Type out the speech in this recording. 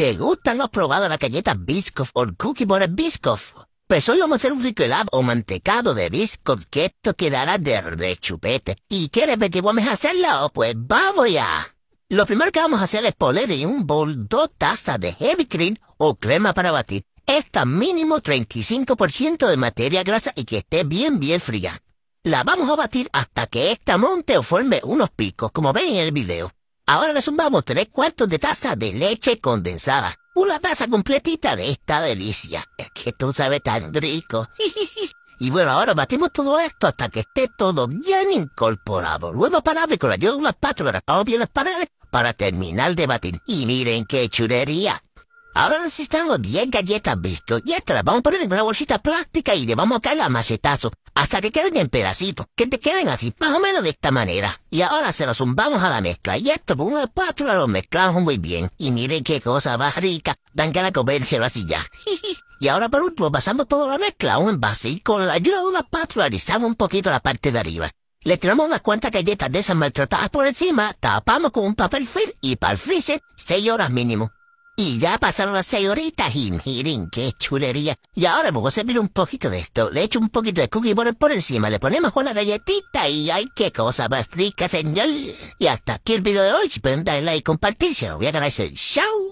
¿Te gustan los probados la galleta Biscoff o Cookie Butter Biscoff? Pues hoy vamos a hacer un rico helado o mantecado de Biscoff que esto quedará de rechupete. ¿Y quieres ver que vamos a hacerlo? Pues vamos ya. Lo primero que vamos a hacer es poner en un bol dos tazas de heavy cream o crema para batir. Esta mínimo 35% de materia grasa y que esté bien bien fría. La vamos a batir hasta que esta monte o forme unos picos, como ven en el video. Ahora le sumamos tres cuartos de taza de leche condensada. Una taza completita de esta delicia. Es que tú sabe tan rico. Y bueno, ahora batimos todo esto hasta que esté todo bien incorporado. Luego paramos con la ayuda de una bien las paredes para terminar de batir. Y miren qué chulería. Ahora necesitamos 10 galletas bizco. y estas las vamos a poner en una bolsita plástica y le vamos a caer a macetazo hasta que queden en pedacitos, que te queden así, más o menos de esta manera. Y ahora se los zumbamos a la mezcla, y esto con una espátula lo mezclamos muy bien. Y miren qué cosa más rica, dan ganas de comérselo así ya. Y ahora por último pasamos por la mezcla a un envase y con la ayuda de una espátula alisamos un poquito la parte de arriba. Le tiramos unas cuantas galletas de esas maltratadas por encima, tapamos con un papel film y para el freezer 6 horas mínimo. Y ya pasaron las seis horitas, y miren qué chulería. Y ahora me voy a servir un poquito de esto. Le echo un poquito de cookie por encima, le ponemos con la galletita y ¡ay, qué cosa más rica, señor! Y hasta aquí el video de hoy. Si pueden darle like y compartirse, lo voy a ¡Chao!